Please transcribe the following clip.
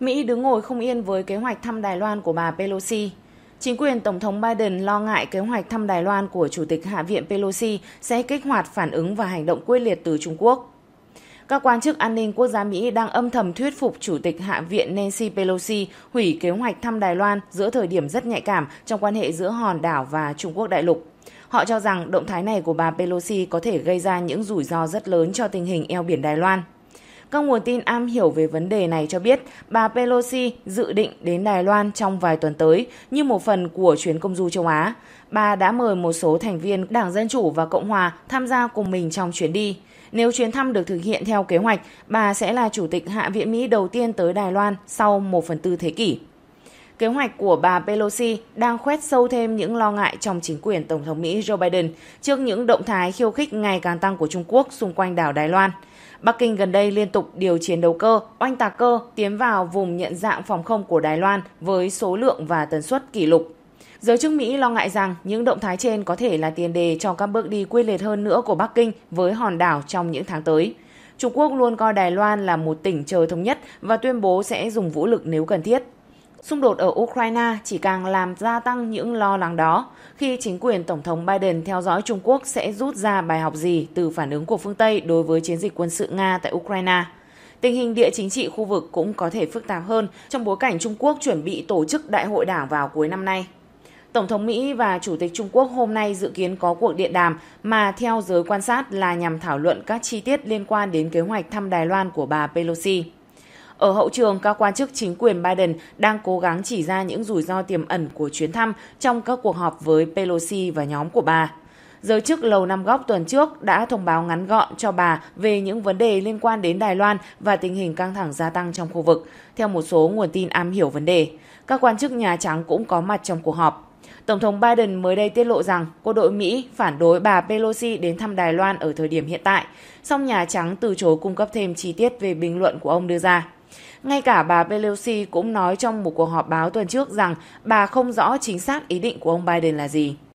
Mỹ đứng ngồi không yên với kế hoạch thăm Đài Loan của bà Pelosi. Chính quyền Tổng thống Biden lo ngại kế hoạch thăm Đài Loan của Chủ tịch Hạ viện Pelosi sẽ kích hoạt phản ứng và hành động quyết liệt từ Trung Quốc. Các quan chức an ninh quốc gia Mỹ đang âm thầm thuyết phục Chủ tịch Hạ viện Nancy Pelosi hủy kế hoạch thăm Đài Loan giữa thời điểm rất nhạy cảm trong quan hệ giữa hòn đảo và Trung Quốc đại lục. Họ cho rằng động thái này của bà Pelosi có thể gây ra những rủi ro rất lớn cho tình hình eo biển Đài Loan. Các nguồn tin am hiểu về vấn đề này cho biết bà Pelosi dự định đến Đài Loan trong vài tuần tới như một phần của chuyến công du châu Á. Bà đã mời một số thành viên Đảng Dân Chủ và Cộng Hòa tham gia cùng mình trong chuyến đi. Nếu chuyến thăm được thực hiện theo kế hoạch, bà sẽ là chủ tịch Hạ viện Mỹ đầu tiên tới Đài Loan sau một phần tư thế kỷ kế hoạch của bà Pelosi đang khoét sâu thêm những lo ngại trong chính quyền Tổng thống Mỹ Joe Biden trước những động thái khiêu khích ngày càng tăng của Trung Quốc xung quanh đảo Đài Loan. Bắc Kinh gần đây liên tục điều chiến đấu cơ, oanh tạc cơ tiến vào vùng nhận dạng phòng không của Đài Loan với số lượng và tần suất kỷ lục. Giới chức Mỹ lo ngại rằng những động thái trên có thể là tiền đề cho các bước đi quyết liệt hơn nữa của Bắc Kinh với hòn đảo trong những tháng tới. Trung Quốc luôn coi Đài Loan là một tỉnh chờ thống nhất và tuyên bố sẽ dùng vũ lực nếu cần thiết. Xung đột ở Ukraine chỉ càng làm gia tăng những lo lắng đó khi chính quyền Tổng thống Biden theo dõi Trung Quốc sẽ rút ra bài học gì từ phản ứng của phương Tây đối với chiến dịch quân sự Nga tại Ukraine. Tình hình địa chính trị khu vực cũng có thể phức tạp hơn trong bối cảnh Trung Quốc chuẩn bị tổ chức đại hội đảng vào cuối năm nay. Tổng thống Mỹ và Chủ tịch Trung Quốc hôm nay dự kiến có cuộc điện đàm mà theo giới quan sát là nhằm thảo luận các chi tiết liên quan đến kế hoạch thăm Đài Loan của bà Pelosi. Ở hậu trường, các quan chức chính quyền Biden đang cố gắng chỉ ra những rủi ro tiềm ẩn của chuyến thăm trong các cuộc họp với Pelosi và nhóm của bà. Giới chức Lầu Năm Góc tuần trước đã thông báo ngắn gọn cho bà về những vấn đề liên quan đến Đài Loan và tình hình căng thẳng gia tăng trong khu vực, theo một số nguồn tin am hiểu vấn đề. Các quan chức Nhà Trắng cũng có mặt trong cuộc họp. Tổng thống Biden mới đây tiết lộ rằng quân đội Mỹ phản đối bà Pelosi đến thăm Đài Loan ở thời điểm hiện tại, song Nhà Trắng từ chối cung cấp thêm chi tiết về bình luận của ông đưa ra. Ngay cả bà Pelosi cũng nói trong một cuộc họp báo tuần trước rằng bà không rõ chính xác ý định của ông Biden là gì.